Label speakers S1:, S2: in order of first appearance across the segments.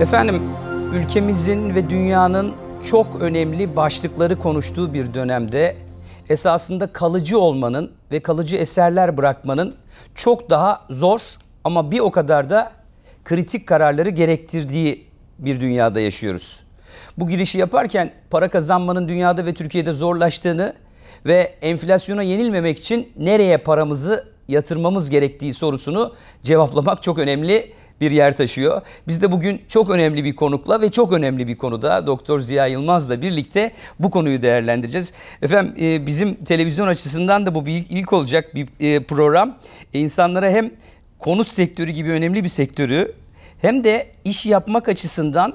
S1: Efendim, ülkemizin ve dünyanın çok önemli başlıkları konuştuğu bir dönemde esasında kalıcı olmanın ve kalıcı eserler bırakmanın çok daha zor ama bir o kadar da kritik kararları gerektirdiği bir dünyada yaşıyoruz. Bu girişi yaparken para kazanmanın dünyada ve Türkiye'de zorlaştığını ve enflasyona yenilmemek için nereye paramızı yatırmamız gerektiği sorusunu cevaplamak çok önemli bir yer taşıyor. Biz de bugün çok önemli bir konukla ve çok önemli bir konuda Doktor Ziya Yılmaz'la birlikte bu konuyu değerlendireceğiz. Efendim e, bizim televizyon açısından da bu bir ilk olacak bir e, program. E, insanlara hem konut sektörü gibi önemli bir sektörü hem de iş yapmak açısından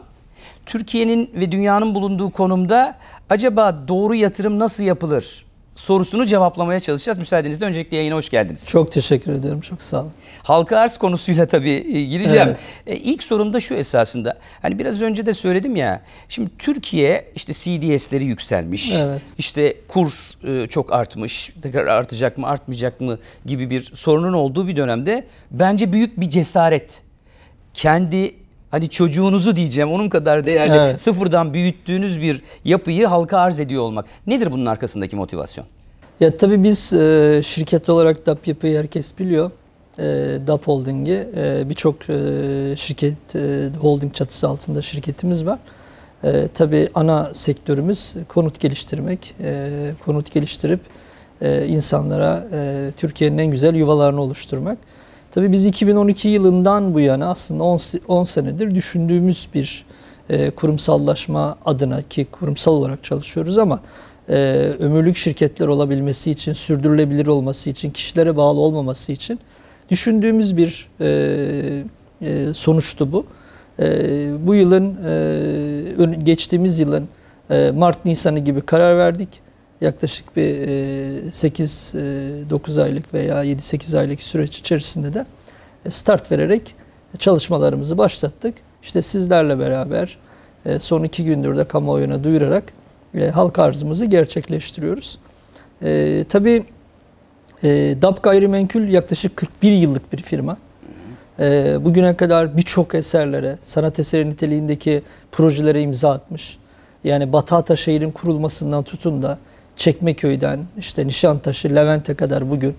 S1: Türkiye'nin ve dünyanın bulunduğu konumda acaba doğru yatırım nasıl yapılır? sorusunu cevaplamaya çalışacağız. Müsaadenizle öncelikle yayına hoş geldiniz.
S2: Çok teşekkür ediyorum. Çok sağ
S1: olun. Halka arz konusuyla tabii e, gireceğim. Evet. E, ilk sorum da şu esasında. Hani biraz önce de söyledim ya. Şimdi Türkiye işte CDS'leri yükselmiş. Evet. İşte kur e, çok artmış. Tekrar artacak mı, artmayacak mı gibi bir sorunun olduğu bir dönemde bence büyük bir cesaret. Kendi hani çocuğunuzu diyeceğim onun kadar değerli evet. sıfırdan büyüttüğünüz bir yapıyı halka arz ediyor olmak. Nedir bunun arkasındaki motivasyon?
S2: Ya tabii biz e, şirket olarak DAP yapıyı herkes biliyor. E, DAP Holding'i e, birçok e, şirket e, holding çatısı altında şirketimiz var. E, tabii ana sektörümüz konut geliştirmek. E, konut geliştirip e, insanlara e, Türkiye'nin en güzel yuvalarını oluşturmak. Tabii biz 2012 yılından bu yana aslında 10 senedir düşündüğümüz bir e, kurumsallaşma adına ki kurumsal olarak çalışıyoruz ama e, ömürlük şirketler olabilmesi için, sürdürülebilir olması için, kişilere bağlı olmaması için düşündüğümüz bir e, e, sonuçtu bu. E, bu yılın, e, geçtiğimiz yılın e, Mart-Nisan'ı gibi karar verdik yaklaşık bir 8-9 e, e, aylık veya 7-8 aylık süreç içerisinde de e, start vererek çalışmalarımızı başlattık. İşte sizlerle beraber son iki gündür de kamuoyuna duyurarak halk arzımızı gerçekleştiriyoruz. Tabii DAP Gayrimenkul yaklaşık 41 yıllık bir firma. Bugüne kadar birçok eserlere, sanat eseri niteliğindeki projelere imza atmış. Yani Batata şehrin kurulmasından tutun da Çekmeköy'den işte Nişantaşı, Levent'e kadar bugün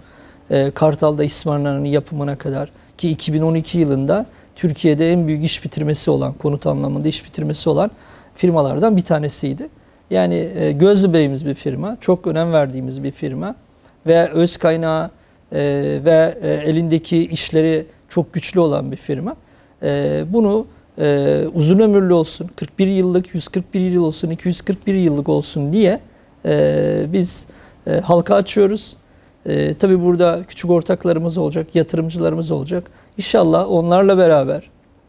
S2: e, Kartal'da İsmarnan'ın yapımına kadar ki 2012 yılında Türkiye'de en büyük iş bitirmesi olan, konut anlamında iş bitirmesi olan firmalardan bir tanesiydi.
S1: Yani e,
S2: Gözlü Bey'imiz bir firma, çok önem verdiğimiz bir firma ve öz kaynağı e, ve e, elindeki işleri çok güçlü olan bir firma. E, bunu e, uzun ömürlü olsun, 41 yıllık, 141 yıl olsun, 241 yıllık olsun diye e, biz e, halka açıyoruz. E, tabii burada küçük ortaklarımız olacak, yatırımcılarımız olacak. İnşallah onlarla beraber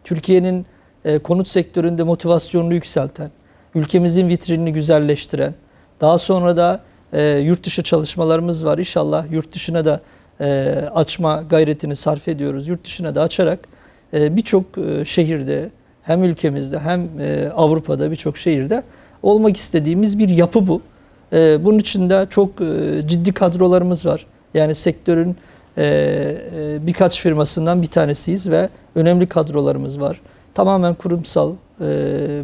S2: Türkiye'nin e, konut sektöründe motivasyonunu yükselten, ülkemizin vitrinini güzelleştiren, daha sonra da e, yurt dışı çalışmalarımız var. İnşallah yurt dışına da e, açma gayretini sarf ediyoruz. Yurt dışına da açarak e, birçok e, şehirde hem ülkemizde hem e, Avrupa'da birçok şehirde olmak istediğimiz bir yapı bu. E, bunun için de çok e, ciddi kadrolarımız var. Yani sektörün e, e, birkaç firmasından bir tanesiyiz ve önemli kadrolarımız var. Tamamen kurumsal, e,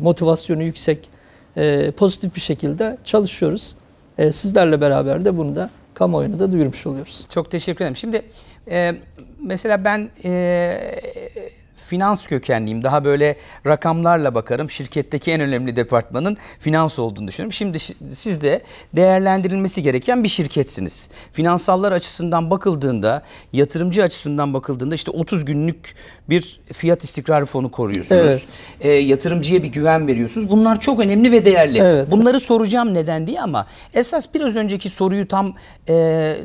S2: motivasyonu yüksek, e, pozitif bir şekilde çalışıyoruz. E, sizlerle beraber de bunu da kamuoyuna da duyurmuş oluyoruz.
S1: Çok teşekkür ederim. Şimdi e, mesela ben e, finans kökenliyim. Daha böyle rakamlarla bakarım. Şirketteki en önemli departmanın finans olduğunu düşünüyorum. Şimdi siz de değerlendirilmesi gereken bir şirketsiniz. Finansallar açısından bakıldığında, yatırımcı açısından bakıldığında işte 30 günlük bir fiyat istikrarı fonu koruyorsunuz. Evet. E, yatırımcıya bir güven veriyorsunuz. Bunlar çok önemli ve değerli. Evet. Bunları soracağım neden diye ama esas biraz önceki soruyu tam e, e,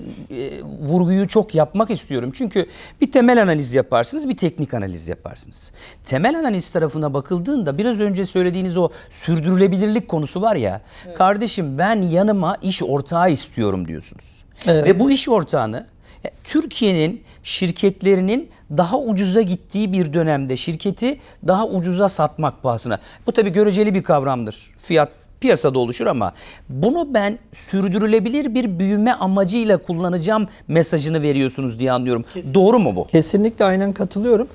S1: vurguyu çok yapmak istiyorum. Çünkü bir temel analiz yaparsınız, bir teknik analiz yaparsınız yaparsınız. Temel analiz tarafına bakıldığında biraz önce söylediğiniz o sürdürülebilirlik konusu var ya. Evet. Kardeşim ben yanıma iş ortağı istiyorum diyorsunuz. Evet. Ve bu iş ortağını e, Türkiye'nin şirketlerinin daha ucuza gittiği bir dönemde şirketi daha ucuza satmak pahasına. Bu tabi göreceli bir kavramdır. Fiyat piyasada oluşur ama bunu ben sürdürülebilir bir büyüme amacıyla kullanacağım mesajını veriyorsunuz diye anlıyorum. Kesinlikle. Doğru mu bu? Kesinlikle aynen katılıyorum.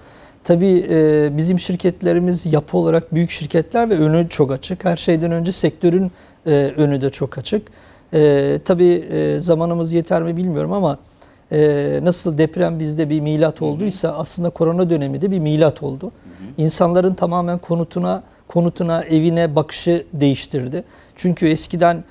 S1: Tabii
S2: e, bizim şirketlerimiz yapı olarak büyük şirketler ve önü çok açık. Her şeyden önce sektörün e, önü de çok açık. E, tabii zamanımız yeter mi bilmiyorum ama nasıl deprem bizde bir milat olduysa aslında korona dönemi de bir milat oldu. İnsanların tamamen konutuna, konutuna, evine bakışı değiştirdi. Çünkü eskiden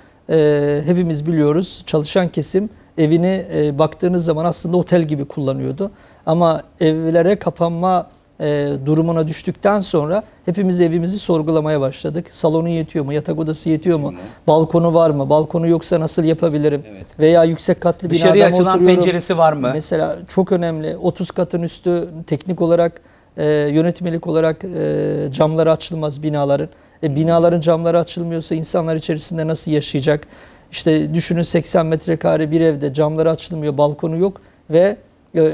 S2: hepimiz biliyoruz çalışan kesim evini baktığınız zaman aslında otel gibi kullanıyordu. Ama evlere kapanma e, durumuna düştükten sonra hepimiz evimizi sorgulamaya başladık. Salonu yetiyor mu? Yatak odası yetiyor mu? Evet. Balkonu var mı? Balkonu yoksa nasıl yapabilirim? Evet. Veya yüksek katlı binada Dışarıya açılan oturuyorum. penceresi var mı? Mesela çok önemli. 30 katın üstü teknik olarak e, yönetmelik olarak e, camları açılmaz binaların. E, binaların camları açılmıyorsa insanlar içerisinde nasıl yaşayacak? İşte düşünün 80 metrekare bir evde camları açılmıyor, balkonu yok ve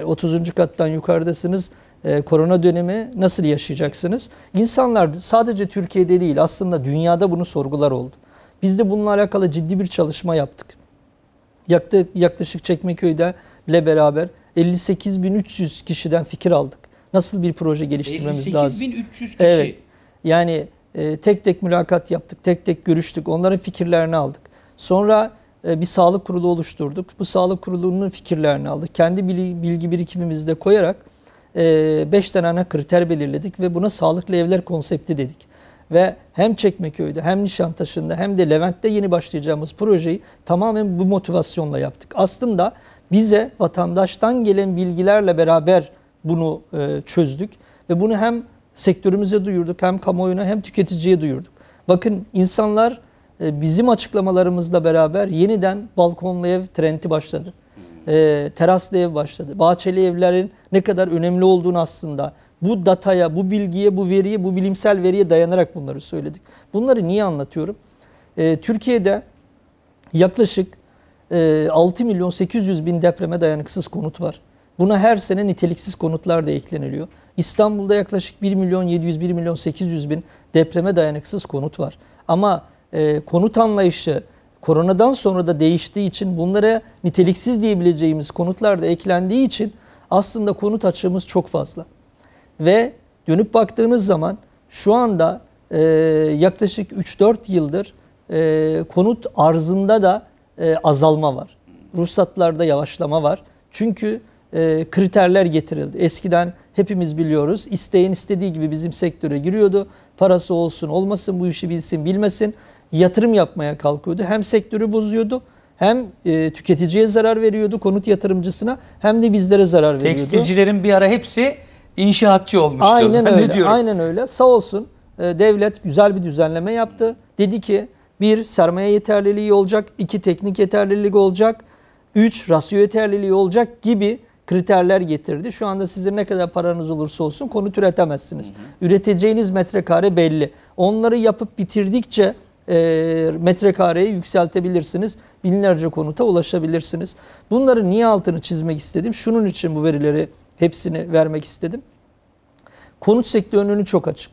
S2: 30. E, kattan yukarıdasınız. E, korona dönemi nasıl yaşayacaksınız? İnsanlar sadece Türkiye'de değil aslında dünyada bunu sorgular oldu. Biz de bununla alakalı ciddi bir çalışma yaptık. Yaktı, yaklaşık Çekmeköy'de ile beraber 58.300 kişiden fikir aldık. Nasıl bir proje geliştirmemiz 58 lazım? 58.300 kişi. Evet. Yani e, tek tek mülakat yaptık, tek tek görüştük, onların fikirlerini aldık. Sonra e, bir sağlık kurulu oluşturduk. Bu sağlık kurulunun fikirlerini aldık. Kendi bilgi birikimimizde koyarak 5 ee, tane ana kriter belirledik ve buna sağlıklı evler konsepti dedik. Ve hem Çekmeköy'de hem Nişantaşı'nda hem de Levent'te yeni başlayacağımız projeyi tamamen bu motivasyonla yaptık. Aslında bize vatandaştan gelen bilgilerle beraber bunu e, çözdük ve bunu hem sektörümüze duyurduk hem kamuoyuna hem tüketiciye duyurduk. Bakın insanlar e, bizim açıklamalarımızla beraber yeniden balkonlu ev trendi başladı e, teraslı ev başladı. Bahçeli evlerin ne kadar önemli olduğunu aslında bu dataya, bu bilgiye, bu veriye, bu bilimsel veriye dayanarak bunları söyledik. Bunları niye anlatıyorum? E, Türkiye'de yaklaşık e, 6 milyon 800 bin depreme dayanıksız konut var. Buna her sene niteliksiz konutlar da ekleniliyor. İstanbul'da yaklaşık 1 milyon 700, 1 milyon 800 bin depreme dayanıksız konut var. Ama e, konut anlayışı koronadan sonra da değiştiği için bunlara niteliksiz diyebileceğimiz konutlar da eklendiği için aslında konut açığımız çok fazla. Ve dönüp baktığınız zaman şu anda e, yaklaşık 3-4 yıldır e, konut arzında da e, azalma var. Ruhsatlarda yavaşlama var. Çünkü e, kriterler getirildi. Eskiden hepimiz biliyoruz isteyen istediği gibi bizim sektöre giriyordu. Parası olsun olmasın bu işi bilsin bilmesin yatırım yapmaya kalkıyordu. Hem sektörü bozuyordu hem e, tüketiciye zarar veriyordu konut yatırımcısına hem de bizlere zarar veriyordu. Tekstilcilerin bir ara hepsi inşaatçı olmuştu. Aynen öyle. Aynen öyle. Sağ olsun e, devlet güzel bir düzenleme yaptı. Dedi ki bir sermaye yeterliliği olacak, iki teknik yeterliliği olacak, üç rasyo yeterliliği olacak gibi kriterler getirdi. Şu anda sizin ne kadar paranız olursa olsun konut üretemezsiniz. Hı hı. Üreteceğiniz metrekare belli. Onları yapıp bitirdikçe e, metrekareyi yükseltebilirsiniz. Binlerce konuta ulaşabilirsiniz. Bunları niye altını çizmek istedim? Şunun için bu verileri hepsini vermek istedim. Konut sektörünün çok açık.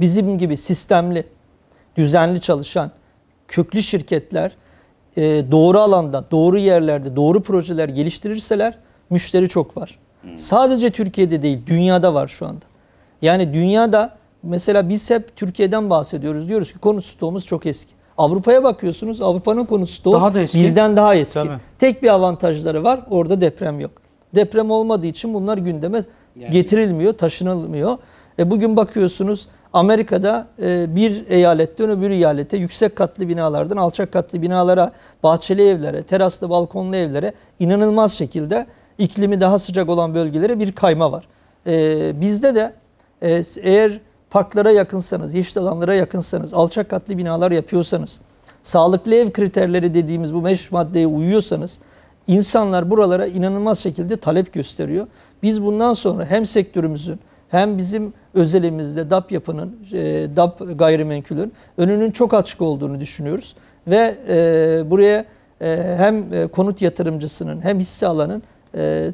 S2: Bizim gibi sistemli, düzenli çalışan köklü şirketler e, doğru alanda, doğru yerlerde, doğru projeler geliştirirseler müşteri çok var. Hmm. Sadece Türkiye'de değil, dünyada var şu anda. Yani dünyada Mesela biz hep Türkiye'den bahsediyoruz. Diyoruz ki konut stoğumuz çok eski. Avrupa'ya bakıyorsunuz. Avrupa'nın konut stoğu daha da eski. bizden daha eski. Tabii. Tek bir avantajları var. Orada deprem yok. Deprem olmadığı için bunlar gündeme yani. getirilmiyor, taşınılmıyor. E bugün bakıyorsunuz Amerika'da e, bir eyaletten öbür eyalete yüksek katlı binalardan alçak katlı binalara, bahçeli evlere, teraslı balkonlu evlere inanılmaz şekilde iklimi daha sıcak olan bölgelere bir kayma var. E, bizde de e, eğer parklara yakınsanız, yeşil alanlara yakınsanız, alçak katlı binalar yapıyorsanız, sağlıklı ev kriterleri dediğimiz bu 5 maddeye uyuyorsanız insanlar buralara inanılmaz şekilde talep gösteriyor. Biz bundan sonra hem sektörümüzün hem bizim özelimizde DAP yapının, e, DAP gayrimenkulün önünün çok açık olduğunu düşünüyoruz. Ve e, buraya e, hem konut yatırımcısının hem hisse alanın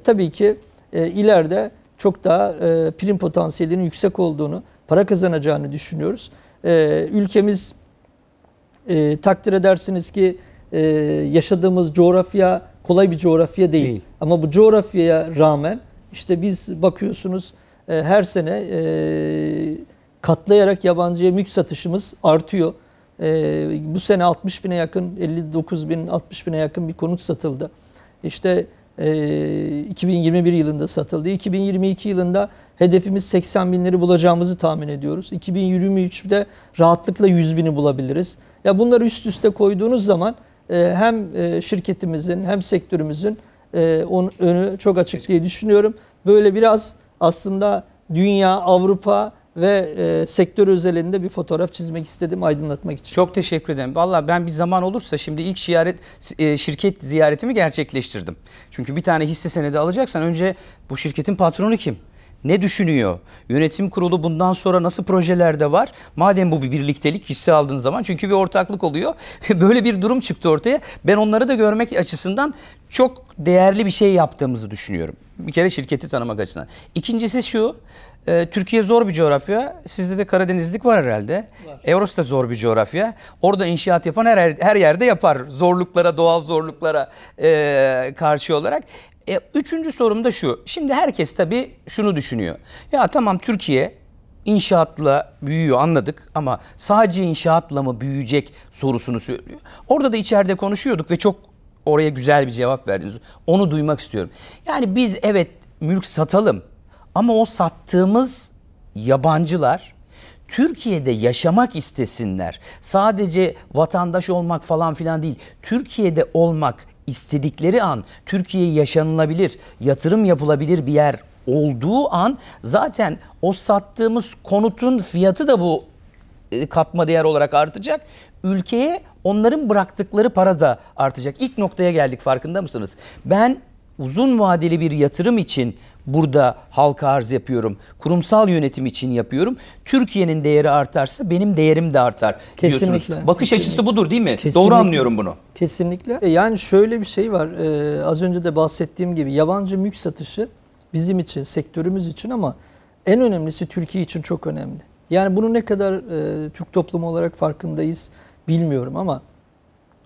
S2: tabii ki ileride çok daha prim potansiyelinin yüksek olduğunu para kazanacağını düşünüyoruz. Ee, ülkemiz e, takdir edersiniz ki e, yaşadığımız coğrafya kolay bir coğrafya değil. değil. Ama bu coğrafyaya rağmen işte biz bakıyorsunuz e, her sene katlayarak yabancıya mülk satışımız artıyor. bu sene 60 bine yakın, 59 bin, 60 bine yakın bir konut satıldı. İşte 2021 ee, yılında satıldı. 2022 yılında hedefimiz 80 binleri bulacağımızı tahmin ediyoruz. 2023'de rahatlıkla 100 bini bulabiliriz. Ya bunları üst üste koyduğunuz zaman e, hem e, şirketimizin hem sektörümüzün e, önü çok açık diye düşünüyorum. Böyle biraz aslında dünya, Avrupa
S1: ve e, sektör özelinde bir fotoğraf çizmek istedim aydınlatmak için. Çok teşekkür ederim. Valla ben bir zaman olursa şimdi ilk ziyaret e, şirket ziyaretimi gerçekleştirdim. Çünkü bir tane hisse senedi alacaksan önce bu şirketin patronu kim? Ne düşünüyor? Yönetim kurulu bundan sonra nasıl projelerde var? Madem bu bir birliktelik hisse aldığın zaman çünkü bir ortaklık oluyor. Böyle bir durum çıktı ortaya. Ben onları da görmek açısından çok değerli bir şey yaptığımızı düşünüyorum. Bir kere şirketi tanımak açısından. İkincisi şu, e, Türkiye zor bir coğrafya. Sizde de Karadenizlik var herhalde. Var. Evros da zor bir coğrafya. Orada inşaat yapan her, her yerde yapar. Zorluklara, doğal zorluklara e, karşı olarak. E, üçüncü sorum da şu. Şimdi herkes tabii şunu düşünüyor. Ya tamam Türkiye inşaatla büyüyor anladık ama sadece inşaatla mı büyüyecek sorusunu söylüyor. Orada da içeride konuşuyorduk ve çok oraya güzel bir cevap verdiniz. Onu duymak istiyorum. Yani biz evet mülk satalım ama o sattığımız yabancılar Türkiye'de yaşamak istesinler. Sadece vatandaş olmak falan filan değil. Türkiye'de olmak istedikleri an Türkiye yaşanılabilir, yatırım yapılabilir bir yer olduğu an zaten o sattığımız konutun fiyatı da bu e, katma değer olarak artacak. Ülkeye onların bıraktıkları para da artacak. İlk noktaya geldik farkında mısınız? Ben uzun vadeli bir yatırım için burada halka arz yapıyorum. Kurumsal yönetim için yapıyorum. Türkiye'nin değeri artarsa benim değerim de artar Kesinlikle. diyorsunuz. Bakış Kesinlikle. açısı budur değil mi? Kesinlikle. Doğru anlıyorum bunu.
S2: Kesinlikle. E, yani şöyle bir şey var. Ee, az önce de bahsettiğim gibi yabancı mülk satışı bizim için, sektörümüz için ama en önemlisi Türkiye için çok önemli. Yani bunu ne kadar e, Türk toplumu olarak farkındayız bilmiyorum ama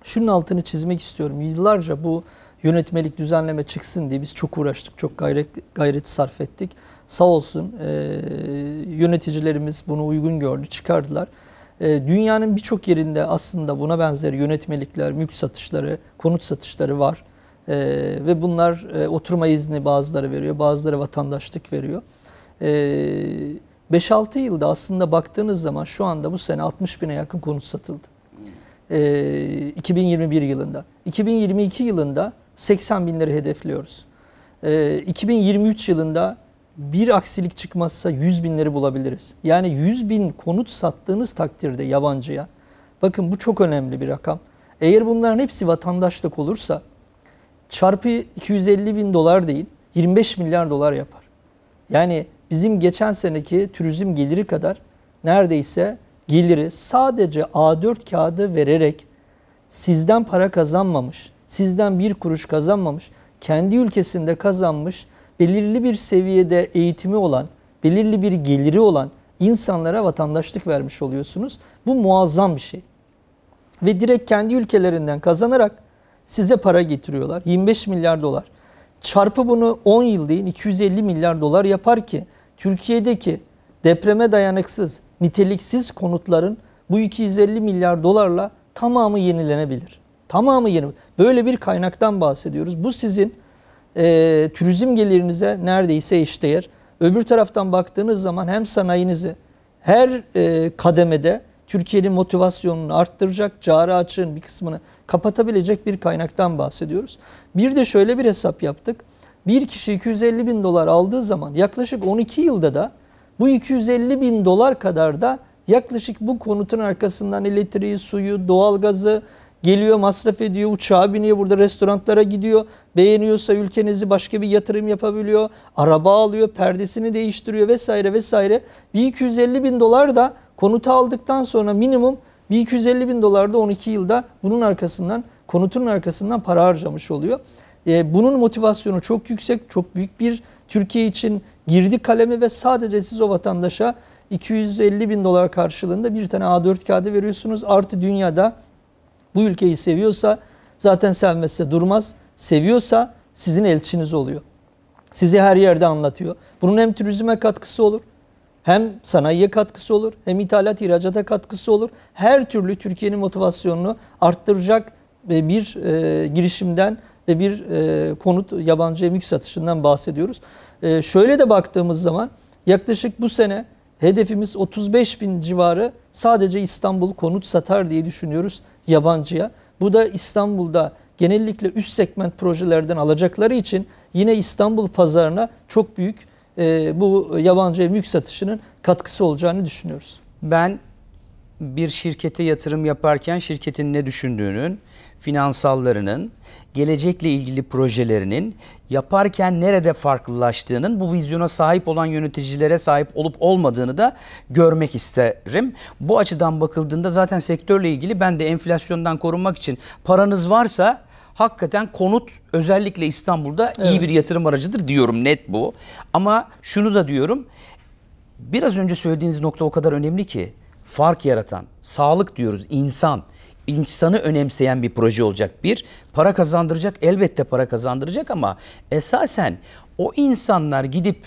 S2: şunun altını çizmek istiyorum. Yıllarca bu yönetmelik düzenleme çıksın diye biz çok uğraştık, çok gayret, gayret sarf ettik. Sağ olsun e, yöneticilerimiz bunu uygun gördü, çıkardılar. E, dünyanın birçok yerinde aslında buna benzer yönetmelikler, mülk satışları, konut satışları var. E, ve bunlar e, oturma izni bazıları veriyor, bazıları vatandaşlık veriyor. E, 5-6 yılda aslında baktığınız zaman şu anda bu sene 60 bine yakın konut satıldı. E, 2021 yılında. 2022 yılında 80 binleri hedefliyoruz. E, ee, 2023 yılında bir aksilik çıkmazsa 100 binleri bulabiliriz. Yani 100 bin konut sattığınız takdirde yabancıya, bakın bu çok önemli bir rakam. Eğer bunların hepsi vatandaşlık olursa çarpı 250 bin dolar değil 25 milyar dolar yapar. Yani bizim geçen seneki turizm geliri kadar neredeyse geliri sadece A4 kağıdı vererek sizden para kazanmamış sizden bir kuruş kazanmamış, kendi ülkesinde kazanmış, belirli bir seviyede eğitimi olan, belirli bir geliri olan insanlara vatandaşlık vermiş oluyorsunuz. Bu muazzam bir şey. Ve direkt kendi ülkelerinden kazanarak size para getiriyorlar. 25 milyar dolar. Çarpı bunu 10 yıl değil 250 milyar dolar yapar ki Türkiye'deki depreme dayanıksız, niteliksiz konutların bu 250 milyar dolarla tamamı yenilenebilir. Tamamı 20. Böyle bir kaynaktan bahsediyoruz. Bu sizin e, turizm gelirinize neredeyse eşdeğer. Öbür taraftan baktığınız zaman hem sanayinizi her e, kademede Türkiye'nin motivasyonunu arttıracak, cari açığın bir kısmını kapatabilecek bir kaynaktan bahsediyoruz. Bir de şöyle bir hesap yaptık. Bir kişi 250 bin dolar aldığı zaman yaklaşık 12 yılda da bu 250 bin dolar kadar da yaklaşık bu konutun arkasından elektriği, suyu, doğalgazı, Geliyor masraf ediyor, uçağa biniyor, burada restoranlara gidiyor. Beğeniyorsa ülkenizi başka bir yatırım yapabiliyor. Araba alıyor, perdesini değiştiriyor vesaire vesaire. 1250 bin dolar da konutu aldıktan sonra minimum 1250 bin dolar da 12 yılda bunun arkasından, konutun arkasından para harcamış oluyor. E, bunun motivasyonu çok yüksek, çok büyük bir Türkiye için girdi kalemi ve sadece siz o vatandaşa 250 bin dolar karşılığında bir tane A4 kağıdı veriyorsunuz. Artı dünyada bu ülkeyi seviyorsa zaten sevmezse durmaz. Seviyorsa sizin elçiniz oluyor. Sizi her yerde anlatıyor. Bunun hem turizme katkısı olur, hem sanayiye katkısı olur, hem ithalat ihracata katkısı olur. Her türlü Türkiye'nin motivasyonunu arttıracak e, bir e, girişimden ve bir e, konut yabancıya mülk satışından bahsediyoruz. E, şöyle de baktığımız zaman yaklaşık bu sene hedefimiz 35 bin civarı sadece İstanbul konut satar diye düşünüyoruz yabancıya. Bu da İstanbul'da genellikle üst segment projelerden alacakları için yine İstanbul pazarına çok büyük e, bu yabancı ev mülk satışının
S1: katkısı olacağını düşünüyoruz. Ben bir şirkete yatırım yaparken şirketin ne düşündüğünün, finansallarının, gelecekle ilgili projelerinin yaparken nerede farklılaştığının bu vizyona sahip olan yöneticilere sahip olup olmadığını da görmek isterim. Bu açıdan bakıldığında zaten sektörle ilgili ben de enflasyondan korunmak için paranız varsa hakikaten konut özellikle İstanbul'da evet. iyi bir yatırım aracıdır diyorum net bu. Ama şunu da diyorum biraz önce söylediğiniz nokta o kadar önemli ki fark yaratan sağlık diyoruz insan insanı önemseyen bir proje olacak. Bir, para kazandıracak elbette para kazandıracak ama esasen o insanlar gidip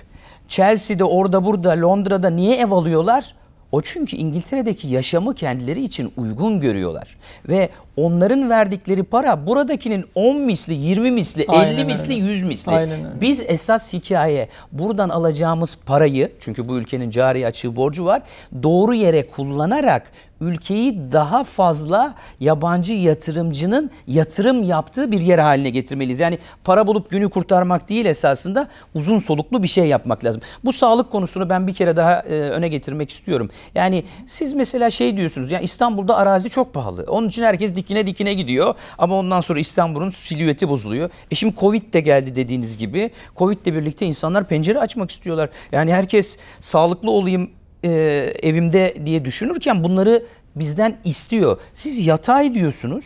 S1: Chelsea'de orada burada Londra'da niye ev alıyorlar? O çünkü İngiltere'deki yaşamı kendileri için uygun görüyorlar. Ve onların verdikleri para buradakinin 10 misli, 20 misli, Aynen 50 misli, 100 misli. Aynen öyle. Biz esas hikaye buradan alacağımız parayı çünkü bu ülkenin cari açığı borcu var. Doğru yere kullanarak ülkeyi daha fazla yabancı yatırımcının yatırım yaptığı bir yer haline getirmeliyiz. Yani para bulup günü kurtarmak değil esasında uzun soluklu bir şey yapmak lazım. Bu sağlık konusunu ben bir kere daha e, öne getirmek istiyorum. Yani siz mesela şey diyorsunuz ya yani İstanbul'da arazi çok pahalı. Onun için herkes dikine dikine gidiyor ama ondan sonra İstanbul'un silüeti bozuluyor. E şimdi Covid de geldi dediğiniz gibi. Covid ile birlikte insanlar pencere açmak istiyorlar. Yani herkes sağlıklı olayım e, evimde diye düşünürken bunları bizden istiyor. Siz yatay diyorsunuz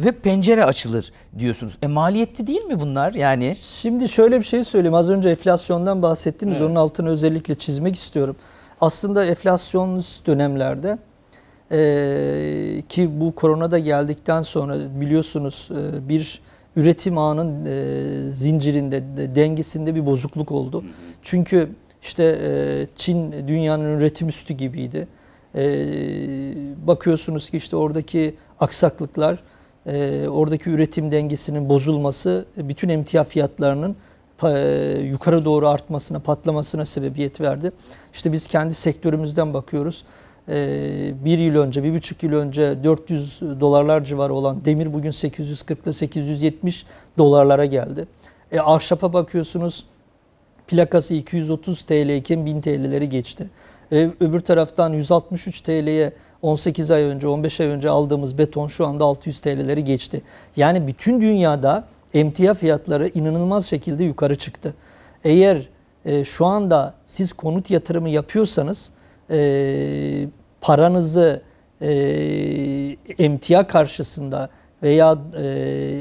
S1: ve pencere açılır diyorsunuz. E maliyetli değil mi bunlar yani?
S2: Şimdi şöyle bir şey söyleyeyim. Az önce enflasyondan bahsettiniz. Evet. Onun altını özellikle çizmek istiyorum. Aslında enflasyonist dönemlerde e, ki bu korona da geldikten sonra biliyorsunuz e, bir üretim ağının e, zincirinde dengesinde bir bozukluk oldu. Çünkü işte e, Çin dünyanın üretim üstü gibiydi. E, bakıyorsunuz ki işte oradaki aksaklıklar, e, oradaki üretim dengesinin bozulması bütün emtia fiyatlarının yukarı doğru artmasına, patlamasına sebebiyet verdi. İşte biz kendi sektörümüzden bakıyoruz. Bir yıl önce, bir buçuk yıl önce 400 dolarlar civarı olan demir bugün 840'lı 870 dolarlara geldi. E, ahşapa bakıyorsunuz plakası 230 TL iken 1000 TL'leri geçti. E, öbür taraftan 163 TL'ye 18 ay önce 15 ay önce aldığımız beton şu anda 600 TL'leri geçti. Yani bütün dünyada emtia fiyatları inanılmaz şekilde yukarı çıktı. Eğer e, şu anda siz konut yatırımı yapıyorsanız e, paranızı e, emtia karşısında veya e,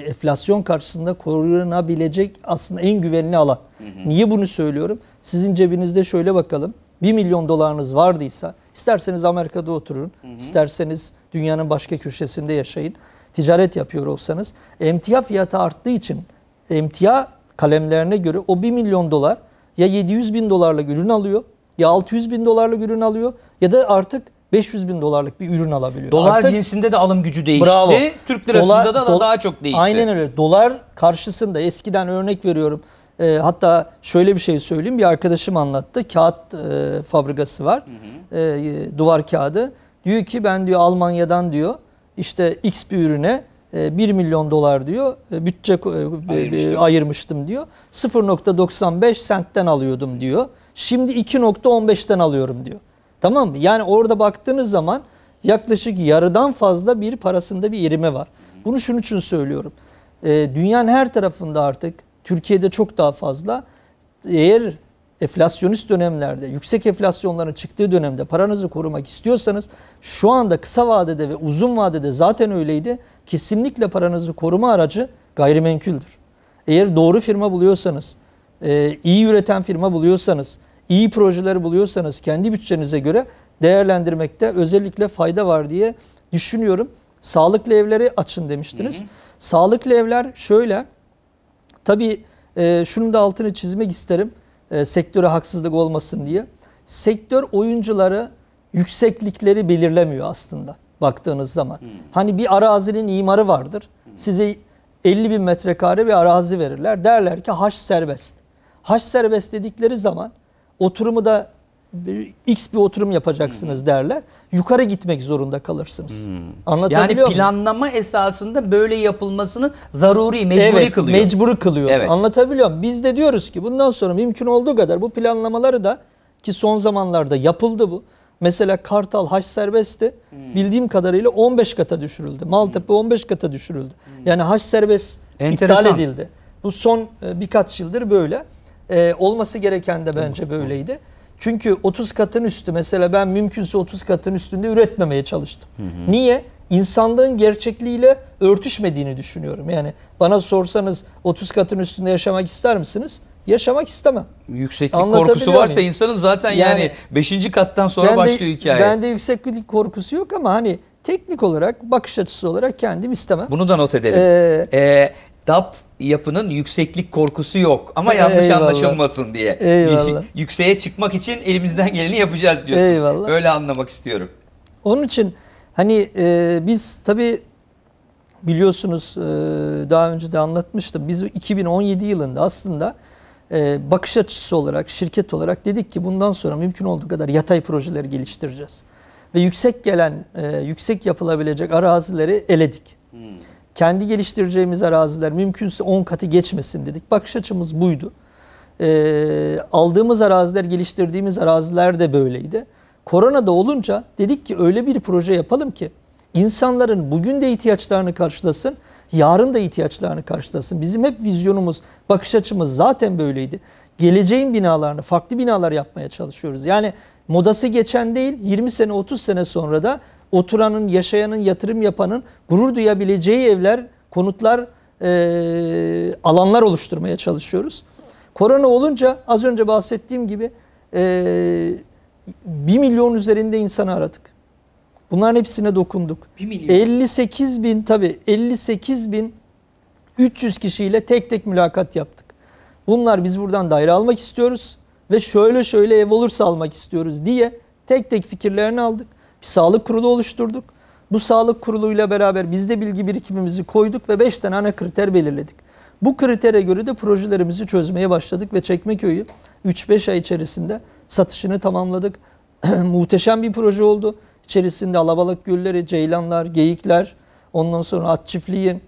S2: enflasyon karşısında korunabilecek aslında en güvenli alan. Hı hı. Niye bunu söylüyorum? Sizin cebinizde şöyle bakalım. 1 milyon dolarınız vardıysa isterseniz Amerika'da oturun, hı hı. isterseniz dünyanın başka köşesinde yaşayın. Ticaret yapıyor olsanız emtia fiyatı arttığı için emtia kalemlerine göre o 1 milyon dolar ya 700 bin dolarla ürün alıyor ya 600 bin dolarla ürün alıyor ya da artık 500 bin dolarlık bir ürün alabiliyor. Dolar Artık, cinsinde
S1: de alım gücü değişti. Bravo. Türk lirasında dolar, da, da daha çok değişti. Aynen
S2: öyle. Dolar karşısında eskiden örnek veriyorum. E, hatta şöyle bir şey söyleyeyim. Bir arkadaşım anlattı. Kağıt e, fabrikası var. Hı hı. E, duvar kağıdı. Diyor ki ben diyor Almanya'dan diyor işte X bir ürüne 1 e, milyon dolar diyor e, bütçe e, Ayırmıştım. ayırmıştım diyor. 0.95 sentten alıyordum diyor. Şimdi 2.15'ten alıyorum diyor. Tamam mı? Yani orada baktığınız zaman yaklaşık yarıdan fazla bir parasında bir erime var. Bunu şunun için söylüyorum. E, dünyanın her tarafında artık Türkiye'de çok daha fazla eğer enflasyonist dönemlerde, yüksek enflasyonların çıktığı dönemde paranızı korumak istiyorsanız şu anda kısa vadede ve uzun vadede zaten öyleydi. Kesinlikle paranızı koruma aracı gayrimenkuldür. Eğer doğru firma buluyorsanız, e, iyi üreten firma buluyorsanız, iyi projeleri buluyorsanız kendi bütçenize göre değerlendirmekte özellikle fayda var diye düşünüyorum. Sağlıklı evleri açın demiştiniz. Hı hı. Sağlıklı evler şöyle. Tabii e, şunun da altını çizmek isterim. E, sektöre haksızlık olmasın diye. Sektör oyuncuları yükseklikleri belirlemiyor aslında baktığınız zaman. Hmm. Hani bir arazinin imarı vardır. Hmm. Size 50 bin metrekare bir arazi verirler. Derler ki haş serbest. Haş serbest dedikleri zaman oturumu da e, X bir oturum yapacaksınız derler. Yukarı gitmek zorunda kalırsınız. Hmm. Anlatabiliyor Yani
S1: planlama muyum? esasında böyle yapılmasını zaruri, mecburi evet, kılıyor.
S2: mecburi kılıyor. Evet. Anlatabiliyor muyum? Biz de diyoruz ki bundan sonra mümkün olduğu kadar bu planlamaları da ki son zamanlarda yapıldı bu. Mesela Kartal haç serbestti. Hmm. Bildiğim kadarıyla 15 kata düşürüldü. Maltepe 15 kata düşürüldü. Hmm. Yani haç serbest Enteresan. iptal edildi. Bu son e, birkaç yıldır böyle. E, olması gereken de bence böyleydi. Çünkü 30 katın üstü mesela ben mümkünse 30 katın üstünde üretmemeye çalıştım. Hı hı. Niye? İnsanlığın gerçekliğiyle örtüşmediğini düşünüyorum. Yani bana sorsanız 30 katın üstünde yaşamak ister misiniz? yaşamak istemem. Yükseklik korkusu varsa muyum?
S1: insanın zaten yani 5. Yani kattan sonra de, başlıyor hikaye. Bende
S2: yükseklik korkusu yok ama hani teknik olarak bakış açısı olarak
S1: kendim istemem. Bunu da not edelim. Ee, ee, DAP yapının yükseklik korkusu yok ama yanlış Eyvallah. anlaşılmasın diye. Eyvallah. Yükseğe çıkmak için elimizden geleni yapacağız diyorsunuz. Eyvallah. Öyle anlamak istiyorum.
S2: Onun için hani e, biz tabii biliyorsunuz e, daha önce de anlatmıştım. Biz 2017 yılında aslında e, bakış açısı olarak, şirket olarak dedik ki bundan sonra mümkün olduğu kadar yatay projeleri geliştireceğiz. Ve yüksek gelen, e, yüksek yapılabilecek arazileri eledik. Hmm kendi geliştireceğimiz araziler mümkünse 10 katı geçmesin dedik. Bakış açımız buydu. E, aldığımız araziler, geliştirdiğimiz araziler de böyleydi. Korona da olunca dedik ki öyle bir proje yapalım ki insanların bugün de ihtiyaçlarını karşılasın, yarın da ihtiyaçlarını karşılasın. Bizim hep vizyonumuz, bakış açımız zaten böyleydi. Geleceğin binalarını, farklı binalar yapmaya çalışıyoruz. Yani modası geçen değil, 20 sene 30 sene sonra da oturanın, yaşayanın, yatırım yapanın gurur duyabileceği evler, konutlar, e, alanlar oluşturmaya çalışıyoruz. Korona olunca az önce bahsettiğim gibi e, 1 milyon üzerinde insanı aradık. Bunların hepsine dokunduk. 58 bin tabi, 58 bin 300 kişiyle tek tek mülakat yaptık. Bunlar biz buradan daire almak istiyoruz ve şöyle şöyle ev olursa almak istiyoruz diye tek tek fikirlerini aldık bir sağlık kurulu oluşturduk. Bu sağlık kuruluyla beraber biz de bilgi birikimimizi koyduk ve 5 tane ana kriter belirledik. Bu kritere göre de projelerimizi çözmeye başladık ve Çekmeköy'ü 3-5 ay içerisinde satışını tamamladık. Muhteşem bir proje oldu. İçerisinde alabalık gölleri, ceylanlar, geyikler, ondan sonra at çiftliği,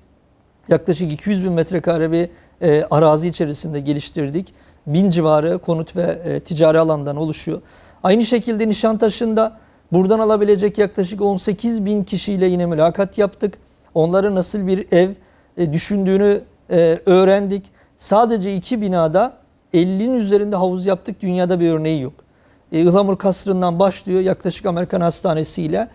S2: yaklaşık 200 bin metrekare bir e, arazi içerisinde geliştirdik. Bin civarı konut ve e, ticari alandan oluşuyor. Aynı şekilde Nişantaşı'nda Buradan alabilecek yaklaşık 18 bin kişiyle yine mülakat yaptık. Onları nasıl bir ev e, düşündüğünü e, öğrendik. Sadece iki binada 50'nin üzerinde havuz yaptık. Dünyada bir örneği yok. E, Ihlamur Kasrı'ndan başlıyor yaklaşık Amerikan Hastanesi ile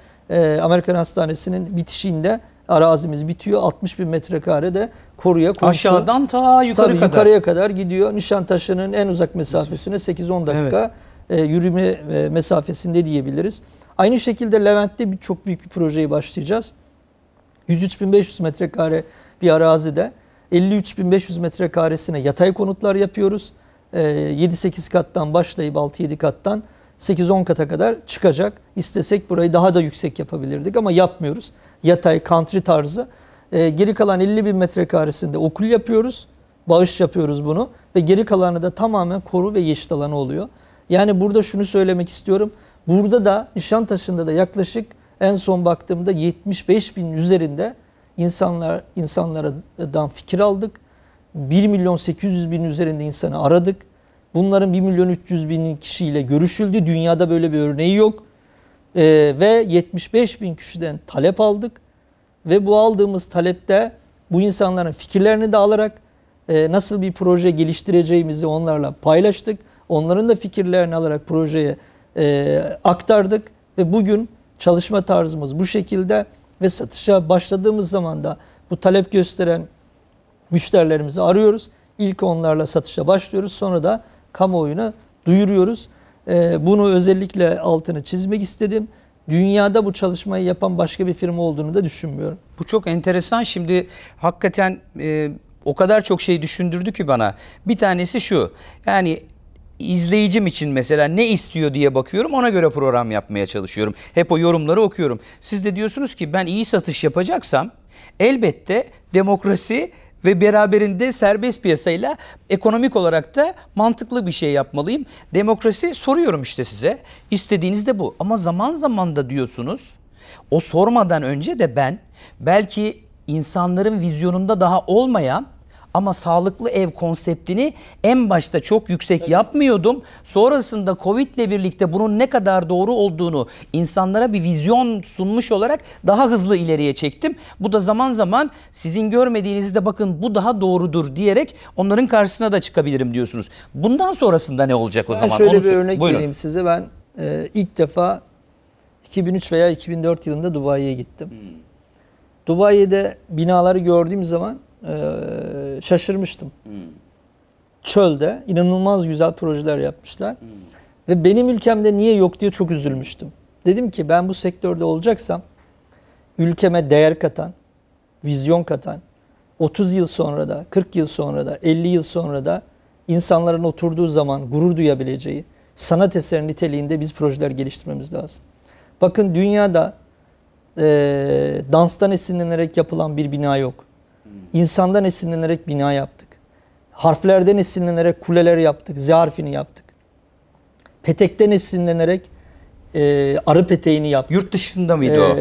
S2: Amerikan Hastanesi'nin bitişiğinde arazimiz bitiyor. 60 bin metrekare de koruya komşu. Aşağıdan ta yukarı tabii kadar. yukarıya kadar gidiyor. Nişantaşı'nın en uzak mesafesine 8-10 dakika evet. yürüme mesafesinde diyebiliriz. Aynı şekilde Levent'te bir çok büyük bir projeyi başlayacağız. 103.500 metrekare bir arazide 53.500 metrekaresine yatay konutlar yapıyoruz. 7-8 ee, kattan başlayıp 6-7 kattan 8-10 kata kadar çıkacak. İstesek burayı daha da yüksek yapabilirdik ama yapmıyoruz. Yatay, country tarzı. Ee, geri kalan 50 bin metrekaresinde okul yapıyoruz. Bağış yapıyoruz bunu. Ve geri kalanı da tamamen koru ve yeşil alanı oluyor. Yani burada şunu söylemek istiyorum. Burada da Nişantaşı'nda da yaklaşık en son baktığımda 75 bin üzerinde insanlar insanlardan fikir aldık. 1 milyon 800 bin üzerinde insanı aradık. Bunların 1 milyon 300 bin kişiyle görüşüldü. Dünyada böyle bir örneği yok. Ee, ve 75 bin kişiden talep aldık. Ve bu aldığımız talepte bu insanların fikirlerini de alarak e, nasıl bir proje geliştireceğimizi onlarla paylaştık. Onların da fikirlerini alarak projeye e, aktardık ve bugün çalışma tarzımız bu şekilde ve satışa başladığımız zaman da bu talep gösteren müşterilerimizi arıyoruz. İlk onlarla satışa başlıyoruz. Sonra da kamuoyuna duyuruyoruz. E, bunu özellikle altını
S1: çizmek istedim dünyada bu çalışmayı yapan başka bir firma olduğunu da düşünmüyorum. Bu çok enteresan. Şimdi hakikaten e, o kadar çok şey düşündürdü ki bana. Bir tanesi şu. Yani izleyicim için mesela ne istiyor diye bakıyorum ona göre program yapmaya çalışıyorum. Hep o yorumları okuyorum. Siz de diyorsunuz ki ben iyi satış yapacaksam elbette demokrasi ve beraberinde serbest piyasayla ekonomik olarak da mantıklı bir şey yapmalıyım. Demokrasi soruyorum işte size. İstediğiniz de bu. Ama zaman zaman da diyorsunuz o sormadan önce de ben belki insanların vizyonunda daha olmayan ama sağlıklı ev konseptini en başta çok yüksek evet. yapmıyordum. Sonrasında Covid ile birlikte bunun ne kadar doğru olduğunu insanlara bir vizyon sunmuş olarak daha hızlı ileriye çektim. Bu da zaman zaman sizin görmediğinizde bakın bu daha doğrudur diyerek onların karşısına da çıkabilirim diyorsunuz. Bundan sonrasında ne olacak o ben zaman? Şöyle Onu bir örnek Buyurun. vereyim
S2: size. Ben e, ilk defa 2003 veya 2004 yılında Dubai'ye gittim. Hmm. Dubai'de binaları gördüğüm zaman e, şaşırmıştım. Çölde inanılmaz güzel projeler yapmışlar. Ve benim ülkemde niye yok diye çok üzülmüştüm. Dedim ki ben bu sektörde olacaksam ülkeme değer katan, vizyon katan, 30 yıl sonra da, 40 yıl sonra da, 50 yıl sonra da insanların oturduğu zaman gurur duyabileceği sanat eseri niteliğinde biz projeler geliştirmemiz lazım. Bakın dünyada e, danstan esinlenerek yapılan bir bina yok. İnsandan esinlenerek bina yaptık. Harflerden esinlenerek kuleler yaptık. Z harfini yaptık. Petekten esinlenerek e, arı peteğini yaptık. Yurt dışında mıydı e, o?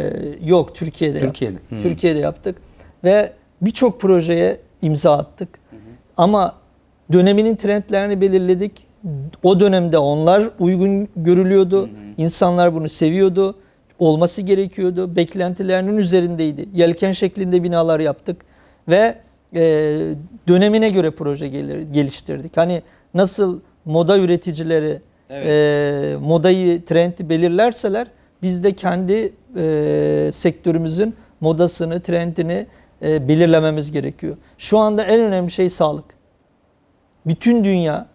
S2: Yok Türkiye'de Türkiye'de. yaptık. Hmm. Türkiye'de yaptık. Ve birçok projeye imza attık. Hmm. Ama döneminin trendlerini belirledik. O dönemde onlar uygun görülüyordu. Hmm. İnsanlar bunu seviyordu olması gerekiyordu. Beklentilerinin üzerindeydi. Yelken şeklinde binalar yaptık ve e, dönemine göre proje gelir, geliştirdik. Hani nasıl moda üreticileri evet. e, modayı, trendi belirlerseler biz de kendi e, sektörümüzün modasını, trendini e, belirlememiz gerekiyor. Şu anda en önemli şey sağlık. Bütün dünya,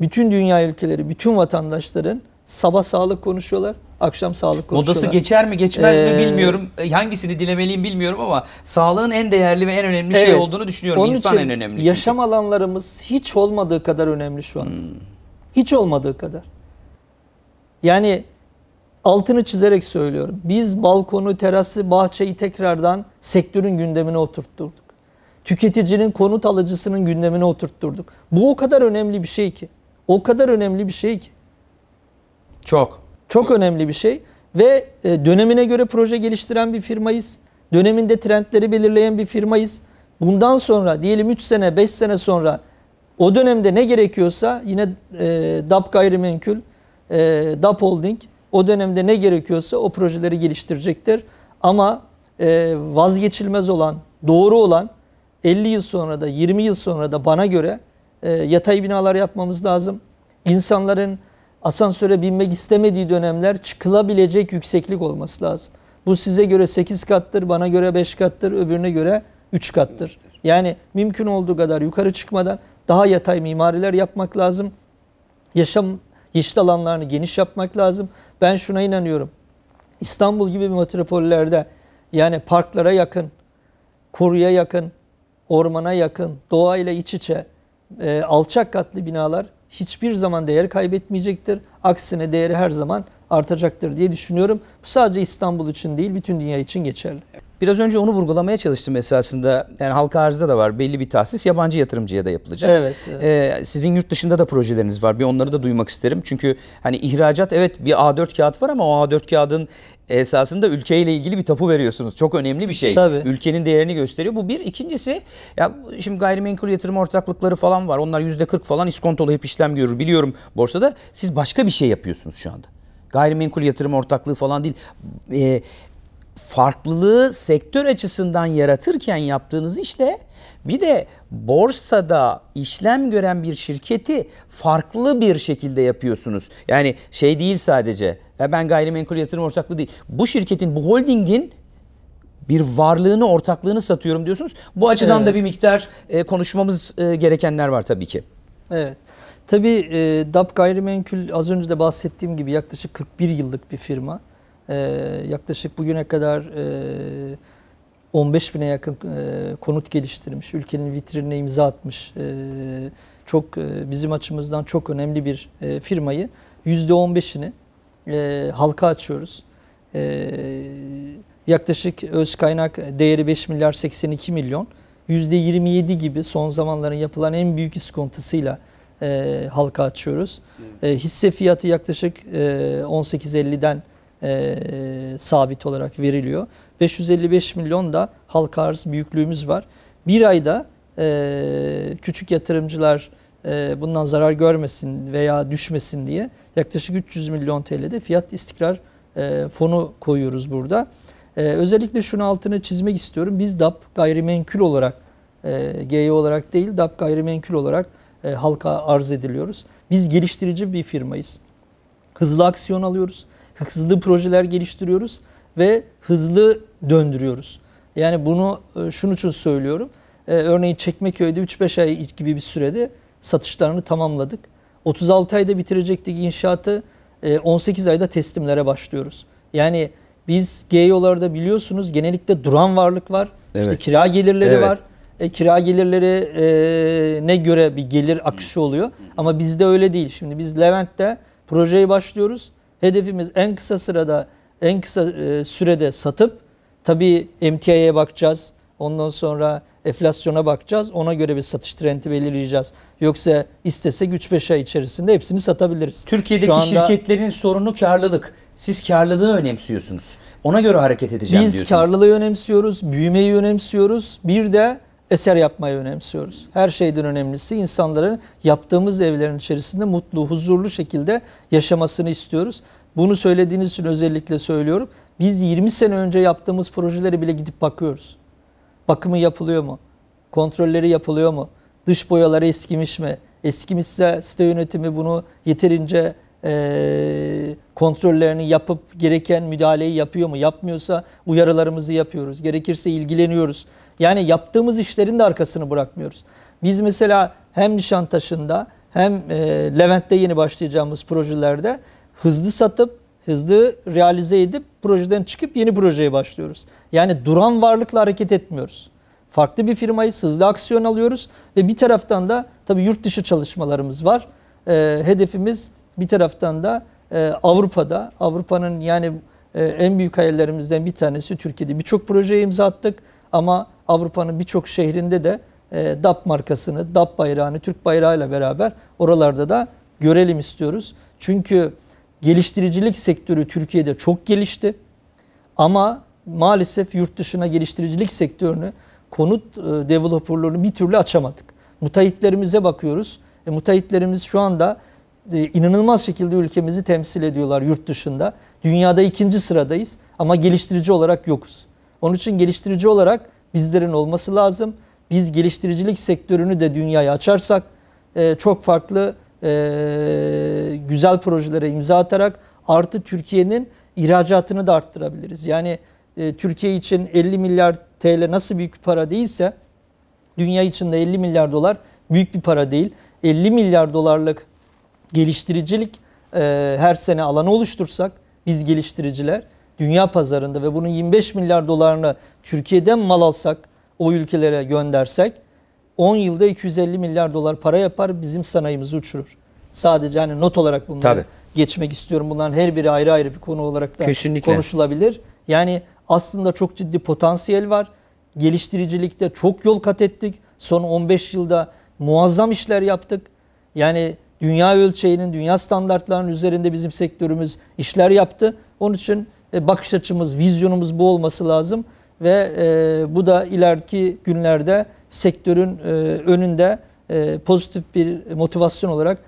S2: bütün dünya ülkeleri, bütün vatandaşların sabah sağlık
S1: konuşuyorlar, Akşam sağlık
S2: konuşuyorlar. Modası geçer mi geçmez ee, mi bilmiyorum.
S1: E, hangisini dilemeliyim bilmiyorum ama sağlığın en değerli ve en önemli şey evet, şey olduğunu düşünüyorum. Onun İnsan için en önemli. Çünkü.
S2: Yaşam alanlarımız hiç olmadığı kadar önemli şu an. Hmm. Hiç olmadığı kadar. Yani altını çizerek söylüyorum. Biz balkonu, terası, bahçeyi tekrardan sektörün gündemine oturtturduk. Tüketicinin, konut alıcısının gündemine oturtturduk. Bu o kadar önemli bir şey ki. O kadar önemli bir şey ki. Çok. Çok önemli bir şey ve e, dönemine göre proje geliştiren bir firmayız. Döneminde trendleri belirleyen bir firmayız. Bundan sonra diyelim 3 sene 5 sene sonra o dönemde ne gerekiyorsa yine e, DAP gayrimenkul, e, DAP holding o dönemde ne gerekiyorsa o projeleri geliştirecektir. Ama e, vazgeçilmez olan, doğru olan 50 yıl sonra da 20 yıl sonra da bana göre e, yatay binalar yapmamız lazım. İnsanların asansöre binmek istemediği dönemler çıkılabilecek yükseklik olması lazım. Bu size göre 8 kattır, bana göre 5 kattır, öbürüne göre 3 kattır. Yani mümkün olduğu kadar yukarı çıkmadan daha yatay mimariler yapmak lazım. Yaşam yeşil alanlarını geniş yapmak lazım. Ben şuna inanıyorum. İstanbul gibi metropollerde yani parklara yakın, koruya yakın, ormana yakın, doğayla iç içe e, alçak katlı binalar hiçbir zaman değer kaybetmeyecektir. Aksine değeri her zaman artacaktır diye düşünüyorum. Bu sadece İstanbul için değil bütün dünya için geçerli.
S1: Biraz önce onu vurgulamaya çalıştım esasında. Yani halka arzda da var belli bir tahsis yabancı yatırımcıya da yapılacak. Evet. evet. Ee, sizin yurt dışında da projeleriniz var. Bir onları da duymak isterim. Çünkü hani ihracat evet bir A4 kağıt var ama o A4 kağıdın esasında ülkeyle ilgili bir tapu veriyorsunuz. Çok önemli bir şey. Tabii. Ülkenin değerini gösteriyor. Bu bir. ikincisi ya şimdi gayrimenkul yatırım ortaklıkları falan var. Onlar yüzde %40 falan iskontolu hep işlem görür biliyorum borsada. Siz başka bir şey yapıyorsunuz şu anda gayrimenkul yatırım ortaklığı falan değil. E, farklılığı sektör açısından yaratırken yaptığınız işle, bir de borsada işlem gören bir şirketi farklı bir şekilde yapıyorsunuz. Yani şey değil sadece ben gayrimenkul yatırım ortaklığı değil. Bu şirketin bu holdingin bir varlığını, ortaklığını satıyorum diyorsunuz. Bu açıdan evet. da bir miktar e, konuşmamız e, gerekenler var tabii ki.
S2: Evet. Tabii e, DAP gayrimenkul az önce de bahsettiğim gibi yaklaşık 41 yıllık bir firma e, yaklaşık bugüne kadar e, 15 bine yakın e, konut geliştirmiş, ülkenin vitrinine imza atmış, e, çok e, bizim açımızdan çok önemli bir e, firmayı %15'ini e, halka açıyoruz. E, yaklaşık öz kaynak değeri 5 milyar 82 milyon. %27 gibi son zamanların yapılan en büyük iskontasıyla e, halka açıyoruz. E, hisse fiyatı yaklaşık e, 18.50'den e, sabit olarak veriliyor. 555 milyon da halka arz büyüklüğümüz var. Bir ayda e, küçük yatırımcılar e, bundan zarar görmesin veya düşmesin diye yaklaşık 300 milyon TL'de fiyat istikrar e, fonu koyuyoruz burada. E, özellikle şunu altını çizmek istiyorum. Biz DAP gayrimenkul olarak, e, GY olarak değil DAP gayrimenkul olarak e, halka arz ediliyoruz. Biz geliştirici bir firmayız. Hızlı aksiyon alıyoruz hızlı projeler geliştiriyoruz ve hızlı döndürüyoruz. Yani bunu e, şunun için söylüyorum. Ee, örneğin Çekmeköy'de 3-5 ay gibi bir sürede satışlarını tamamladık. 36 ayda bitirecektik inşaatı 18 e, ayda teslimlere başlıyoruz. Yani biz GYO'larda e biliyorsunuz genellikle duran varlık var. Evet. İşte kira gelirleri evet. var. E, kira gelirleri e, ne göre bir gelir akışı oluyor. Ama bizde öyle değil. Şimdi biz Levent'te projeyi başlıyoruz. Hedefimiz en kısa sırada, en kısa e, sürede satıp tabii emtiaya bakacağız. Ondan sonra enflasyona bakacağız. Ona göre bir satış trendi belirleyeceğiz. Yoksa istese 3-5 ay içerisinde hepsini satabiliriz. Türkiye'deki Şu anda, şirketlerin
S1: sorunu karlılık.
S2: Siz karlılığı önemsiyorsunuz. Ona göre hareket edeceğim biz diyorsunuz. Biz karlılığı önemsiyoruz, büyümeyi önemsiyoruz. Bir de eser yapmayı önemsiyoruz. Her şeyden önemlisi insanların yaptığımız evlerin içerisinde mutlu, huzurlu şekilde yaşamasını istiyoruz. Bunu söylediğiniz için özellikle söylüyorum. Biz 20 sene önce yaptığımız projelere bile gidip bakıyoruz. Bakımı yapılıyor mu? Kontrolleri yapılıyor mu? Dış boyaları eskimiş mi? Eskimişse site yönetimi bunu yeterince e, kontrollerini yapıp gereken müdahaleyi yapıyor mu? Yapmıyorsa uyarılarımızı yapıyoruz. Gerekirse ilgileniyoruz. Yani yaptığımız işlerin de arkasını bırakmıyoruz. Biz mesela hem Nişantaşı'nda hem e, Levent'te yeni başlayacağımız projelerde hızlı satıp hızlı realize edip projeden çıkıp yeni projeye başlıyoruz. Yani duran varlıkla hareket etmiyoruz. Farklı bir firmayı hızlı aksiyon alıyoruz ve bir taraftan da tabii yurt dışı çalışmalarımız var. E, hedefimiz bir taraftan da e, Avrupa'da, Avrupa'nın yani e, en büyük hayallerimizden bir tanesi Türkiye'de birçok projeye imza attık ama Avrupa'nın birçok şehrinde de e, DAP markasını, DAP bayrağını Türk bayrağıyla beraber oralarda da görelim istiyoruz. Çünkü geliştiricilik sektörü Türkiye'de çok gelişti ama maalesef yurt dışına geliştiricilik sektörünü, konut e, developerlarını bir türlü açamadık. Müteahhitlerimize bakıyoruz. E, müteahhitlerimiz şu anda e, inanılmaz şekilde ülkemizi temsil ediyorlar yurt dışında. Dünyada ikinci sıradayız ama geliştirici olarak yokuz. Onun için geliştirici olarak bizlerin olması lazım. Biz geliştiricilik sektörünü de dünyaya açarsak e, çok farklı e, güzel projelere imza atarak artı Türkiye'nin ihracatını da arttırabiliriz. Yani Türkiye için 50 milyar TL nasıl büyük bir para değilse dünya için de 50 milyar dolar büyük bir para değil. 50 milyar dolarlık geliştiricilik e, her sene alanı oluştursak biz geliştiriciler dünya pazarında ve bunun 25 milyar dolarını Türkiye'den mal alsak o ülkelere göndersek 10 yılda 250 milyar dolar para yapar bizim sanayimizi uçurur. Sadece hani not olarak bunları Tabii. geçmek istiyorum. Bunların her biri ayrı ayrı bir konu olarak da Kesinlikle. konuşulabilir. Yani aslında çok ciddi potansiyel var. Geliştiricilikte çok yol kat ettik. Son 15 yılda muazzam işler yaptık. Yani dünya ölçeğinin, dünya standartlarının üzerinde bizim sektörümüz işler yaptı. Onun için e, bakış açımız, vizyonumuz bu olması lazım ve e, bu da ileriki günlerde sektörün e, önünde pozitif bir
S1: motivasyon olarak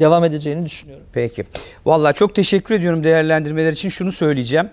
S1: devam edeceğini düşünüyorum. Peki. Valla çok teşekkür ediyorum değerlendirmeler için. Şunu söyleyeceğim.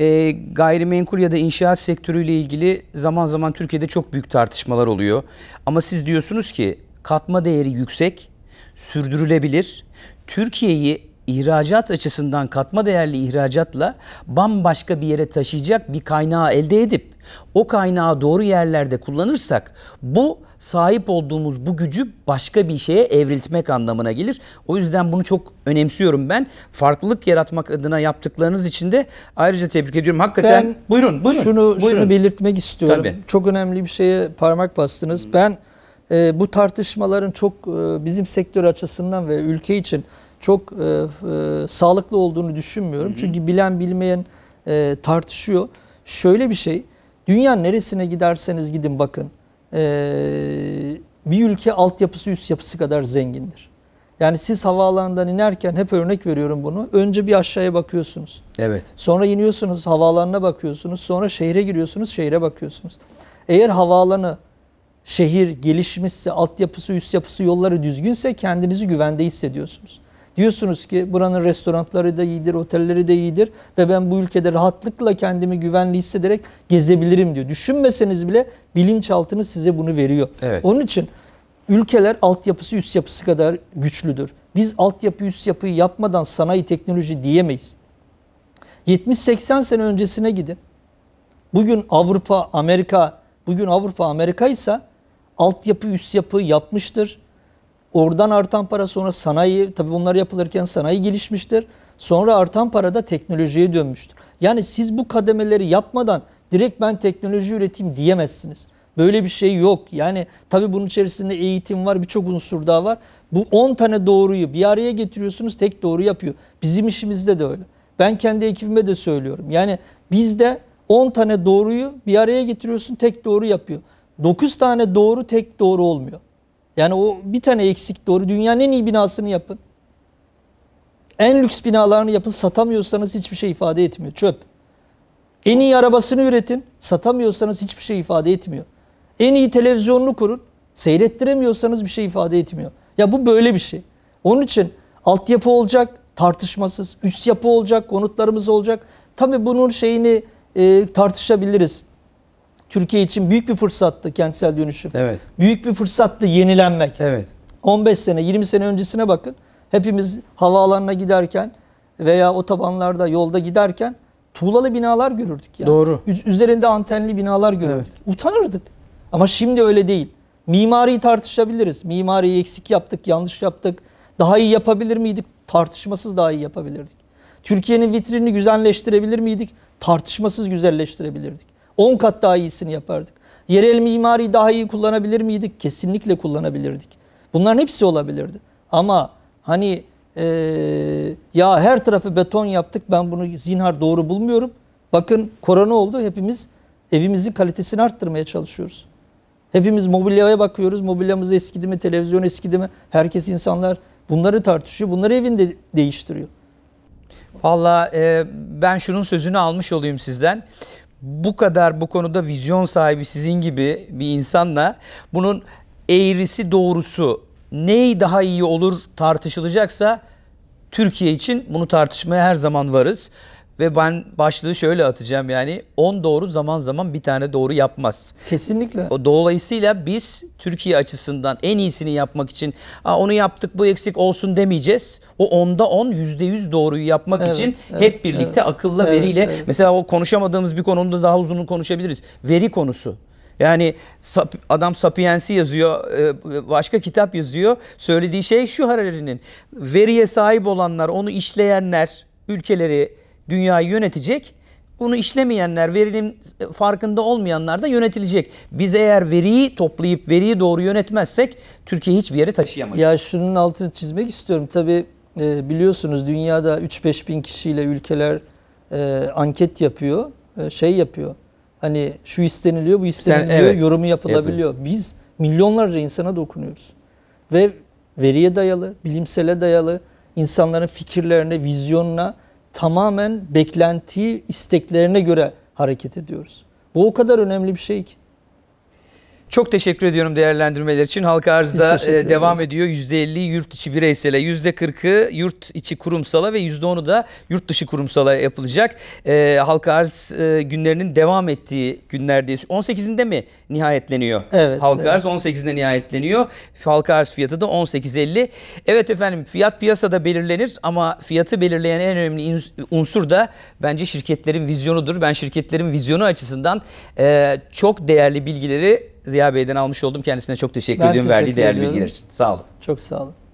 S1: E, gayrimenkul ya da inşaat sektörüyle ilgili zaman zaman Türkiye'de çok büyük tartışmalar oluyor. Ama siz diyorsunuz ki katma değeri yüksek sürdürülebilir. Türkiye'yi ihracat açısından katma değerli ihracatla bambaşka bir yere taşıyacak bir kaynağı elde edip o kaynağı doğru yerlerde kullanırsak bu sahip olduğumuz bu gücü başka bir şeye evriltmek anlamına gelir. O yüzden bunu çok önemsiyorum ben. Farklılık yaratmak adına yaptıklarınız için de ayrıca tebrik ediyorum. Hakikaten ben buyurun buyurun. Şunu buyurun. şunu
S2: belirtmek istiyorum. Tabii. Çok önemli bir şeye parmak bastınız. Ben e, bu tartışmaların çok e, bizim sektör açısından ve ülke için çok e, e, sağlıklı olduğunu düşünmüyorum. Hı hı. Çünkü bilen bilmeyen e, tartışıyor. Şöyle bir şey, Dünya neresine giderseniz gidin bakın. E, bir ülke altyapısı üst yapısı kadar zengindir. Yani siz havaalanından inerken hep örnek veriyorum bunu. Önce bir aşağıya bakıyorsunuz. Evet. Sonra iniyorsunuz havaalanına bakıyorsunuz. Sonra şehre giriyorsunuz şehre bakıyorsunuz. Eğer havaalanı şehir gelişmişse, altyapısı, üst yapısı, yolları düzgünse kendinizi güvende hissediyorsunuz. Diyorsunuz ki buranın restoranları da iyidir, otelleri de iyidir ve ben bu ülkede rahatlıkla kendimi güvenli hissederek gezebilirim diyor. Düşünmeseniz bile bilinçaltınız size bunu veriyor. Evet. Onun için ülkeler altyapısı üst yapısı kadar güçlüdür. Biz altyapı üst yapıyı yapmadan sanayi teknoloji diyemeyiz. 70-80 sene öncesine gidin. Bugün Avrupa, Amerika, bugün Avrupa, Amerika ise altyapı, üst yapı yapmıştır. Oradan artan para sonra sanayi, tabii bunlar yapılırken sanayi gelişmiştir. Sonra artan para da teknolojiye dönmüştür. Yani siz bu kademeleri yapmadan direkt ben teknoloji üreteyim diyemezsiniz. Böyle bir şey yok. Yani tabii bunun içerisinde eğitim var, birçok unsur daha var. Bu 10 tane doğruyu bir araya getiriyorsunuz, tek doğru yapıyor. Bizim işimizde de öyle. Ben kendi ekibime de söylüyorum. Yani bizde 10 tane doğruyu bir araya getiriyorsun, tek doğru yapıyor. 9 tane doğru tek doğru olmuyor. Yani o bir tane eksik doğru dünyanın en iyi binasını yapın. En lüks binalarını yapın satamıyorsanız hiçbir şey ifade etmiyor. Çöp. En iyi arabasını üretin satamıyorsanız hiçbir şey ifade etmiyor. En iyi televizyonunu kurun seyrettiremiyorsanız bir şey ifade etmiyor. Ya bu böyle bir şey. Onun için altyapı olacak tartışmasız, üst yapı olacak, konutlarımız olacak. Tabii bunun şeyini e, tartışabiliriz. Türkiye için büyük bir fırsattı kentsel dönüşüm. Evet. Büyük bir fırsattı yenilenmek. Evet. 15 sene, 20 sene öncesine bakın. Hepimiz havaalanına giderken veya otobanlarda, yolda giderken tuğlalı binalar görürdük yani. Doğru. Üzerinde antenli binalar görürdük. Evet. Utanırdık. Ama şimdi öyle değil. Mimariyi tartışabiliriz. Mimariyi eksik yaptık, yanlış yaptık. Daha iyi yapabilir miydik? Tartışmasız daha iyi yapabilirdik. Türkiye'nin vitrinini güzelleştirebilir miydik? Tartışmasız güzelleştirebilirdik. 10 kat daha iyisini yapardık. Yerel mimari daha iyi kullanabilir miydik? Kesinlikle kullanabilirdik. Bunların hepsi olabilirdi. Ama hani e, ya her tarafı beton yaptık ben bunu zinhar doğru bulmuyorum. Bakın korona oldu hepimiz evimizin kalitesini arttırmaya çalışıyoruz. Hepimiz mobilyaya bakıyoruz. Mobilyamız eskidi mi, televizyon eskidi mi? Herkes insanlar bunları tartışıyor.
S1: Bunları evinde değiştiriyor. Valla e, ben şunun sözünü almış olayım sizden bu kadar bu konuda vizyon sahibi sizin gibi bir insanla bunun eğrisi doğrusu ney daha iyi olur tartışılacaksa Türkiye için bunu tartışmaya her zaman varız. Ve ben başlığı şöyle atacağım yani 10 doğru zaman zaman bir tane doğru yapmaz. Kesinlikle. Dolayısıyla biz Türkiye açısından en iyisini yapmak için onu yaptık bu eksik olsun demeyeceğiz. O onda 10 %100 doğruyu yapmak evet, için evet, hep birlikte evet, akılla evet, veriyle evet. mesela o konuşamadığımız bir konuda daha uzun konuşabiliriz. Veri konusu. Yani adam Sapiens'i yazıyor, e, başka kitap yazıyor. Söylediği şey şu Harari'nin. Veriye sahip olanlar, onu işleyenler, ülkeleri dünyayı yönetecek. Bunu işlemeyenler, verinin farkında olmayanlar da yönetilecek. Biz eğer veriyi toplayıp veriyi doğru yönetmezsek Türkiye hiçbir yere
S2: taşıyamaz. Ya şunun altını çizmek istiyorum. Tabii e, biliyorsunuz dünyada 3-5 bin kişiyle ülkeler e, anket yapıyor, e, şey yapıyor. Hani şu isteniliyor, bu isteniliyor, Sen, evet, yorumu yapılabiliyor. Yapayım. Biz milyonlarca insana dokunuyoruz. Ve veriye dayalı, bilimsele dayalı, insanların fikirlerine, vizyonuna tamamen beklenti isteklerine göre hareket ediyoruz. Bu o kadar önemli bir şey ki.
S1: Çok teşekkür ediyorum değerlendirmeler için. Halka arzda e, devam ediyor. %50 yurt içi bireysele, %40'ı yurt içi kurumsala ve %10'u da yurt dışı kurumsala yapılacak. E, halka arz e, günlerinin devam ettiği günlerdeyiz. 18'inde mi nihayetleniyor? Evet. Halka evet. arz 18'inde nihayetleniyor. Halka arz fiyatı da 18.50. Evet efendim fiyat piyasada belirlenir ama fiyatı belirleyen en önemli unsur da bence şirketlerin vizyonudur. Ben şirketlerin vizyonu açısından e, çok değerli bilgileri Ziya Bey'den almış oldum. Kendisine çok teşekkür ben ediyorum teşekkür verdiği değerli ediyorum. bilgiler için. Sağ olun. Çok sağ olun.